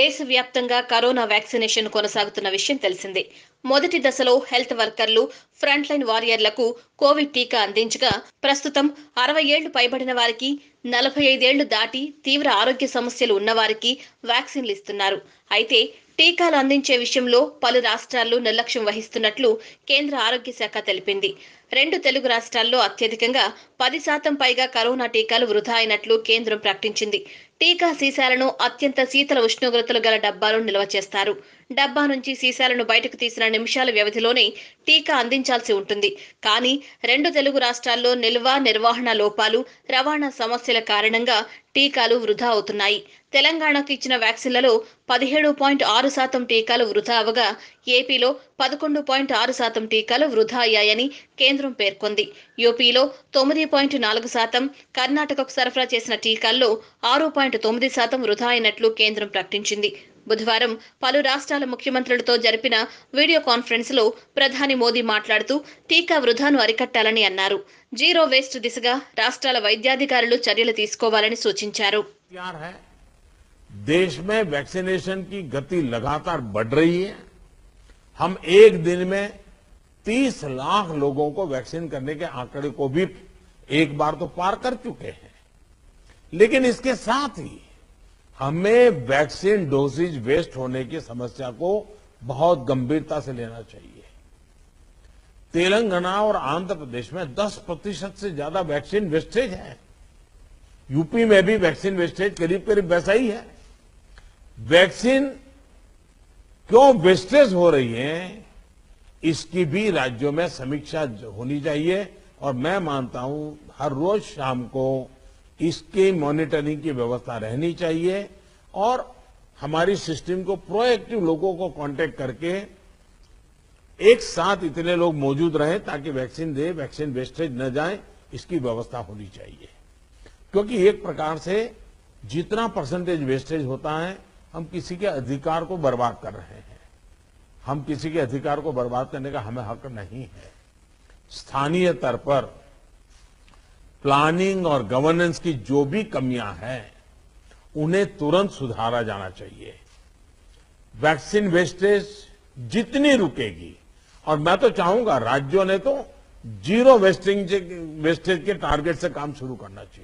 దేశవ్యాప్తంగా corona vaccination కొనసాగుతున్న విషయం తెలిసిందే మొదటి దశలో హెల్త్ వర్కర్లు ఫ్రంట్లైన్ వారియర్లకు కోవిడ్ టీకా అందించగా ప్రస్తుతం అరవై ఏళ్లు పైబడిన వారికి నలభై ఐదేళ్లు దాటి తీవ్ర ఆరోగ్య సమస్యలు ఉన్నవారికి వ్యాక్సిన్లు ఇస్తున్నారు అయితే టీకాలు అందించే విషయంలో పలు రాష్ట్రాల్లో నిర్లక్ష్యం వహిస్తున్నట్లు కేంద్ర ఆరోగ్య శాఖ తెలిపింది రెండు తెలుగు రాష్ట్రాల్లో అత్యధికంగా పది శాతం పైగా కరోనా టీకాలు వృధా అయినట్లు కేంద్రం ప్రకటించింది టీకా సీసాలను అత్యంత శీతల ఉష్ణోగ్రతలు గల డబ్బాలో నిల్వ చేస్తారు డబ్బా నుంచి సీసాలను బయటకు తీసిన నిమిషాల వ్యవధిలోనే టీకా అందించాల్సి ఉంటుంది కానీ రెండు తెలుగు రాష్ట్రాల్లో నిల్వ నిర్వహణ లోపాలు రవాణా సమస్యల కారణంగా టీకాలు వృధా అవుతున్నాయి తెలంగాణకు ఇచ్చిన వ్యాక్సిన్లలో పదిహేడు పాయింట్ ఆరు శాతం టీకాలు వృధా అవగా ఏపీలో పదకొండు పాయింట్ ఆరు శాతం టీకాలు వృధా అయ్యాయని కేంద్రం పేర్కొంది యూపీలో తొమ్మిది పాయింట్ నాలుగు శాతం కర్ణాటకకు సరఫరా చేసిన టీకాల్లో ఆరు పాయింట్ తొమ్మిది శాతం వృధా అయినట్లు కేంద్రం ప్రకటించింది బుధవారం పలు రాష్ట్రాల ముఖ్యమంత్రులతో జరిపిన వీడియో కాన్ఫరెన్స్లో ప్రధాని మోదీ మాట్లాడుతూ టీకా వృధాను అరికట్టాలని అన్నారు జీరో వేస్ట్ దిశగా రాష్ట్రాల వైద్యాధికారులు చర్యలు తీసుకోవాలని సూచించారు దేశ్ మే वैक्सीनेशन की గతి लगातार बढ़ रही है हम एक दिन में 30 लाख लोगों को वैक्सीन करने के आंकड़े को भी एक बार तो पार कर चुके हैं लेकिन इसके साथ ही हमें वैक्सीन डोजेज वेस्ट होने की समस्या को बहुत गंभीरता से लेना चाहिए तेलंगाना और आंध्र प्रदेश में 10 प्रतिशत से ज्यादा वैक्सीन वेस्टेज है यूपी में भी वैक्सीन वेस्टेज करीब करीब वैसा ही है वैक्सीन क्यों वेस्टेज हो रही है इसकी भी राज्यों में समीक्षा होनी चाहिए और मैं मानता हूं हर रोज शाम को इसकी मॉनिटरिंग की व्यवस्था रहनी चाहिए और हमारी सिस्टम को प्रोएक्टिव लोगों को कांटेक्ट करके एक साथ इतने लोग मौजूद रहे ताकि वैक्सीन दे वैक्सीन वेस्टेज न जाए इसकी व्यवस्था होनी चाहिए क्योंकि एक प्रकार से जितना परसेंटेज वेस्टेज होता है हम किसी के अधिकार को बर्बाद कर रहे हैं हम किसी के अधिकार को बर्बाद करने का हमें हक नहीं है स्थानीय स्तर पर प्लानिंग और गवर्नेंस की जो भी कमियां हैं उन्हें तुरंत सुधारा जाना चाहिए वैक्सीन वेस्टेज जितनी रुकेगी और मैं तो चाहूंगा राज्यों ने तो जीरो वेस्टिंग वेस्टेज के टारगेट से काम शुरू करना चाहिए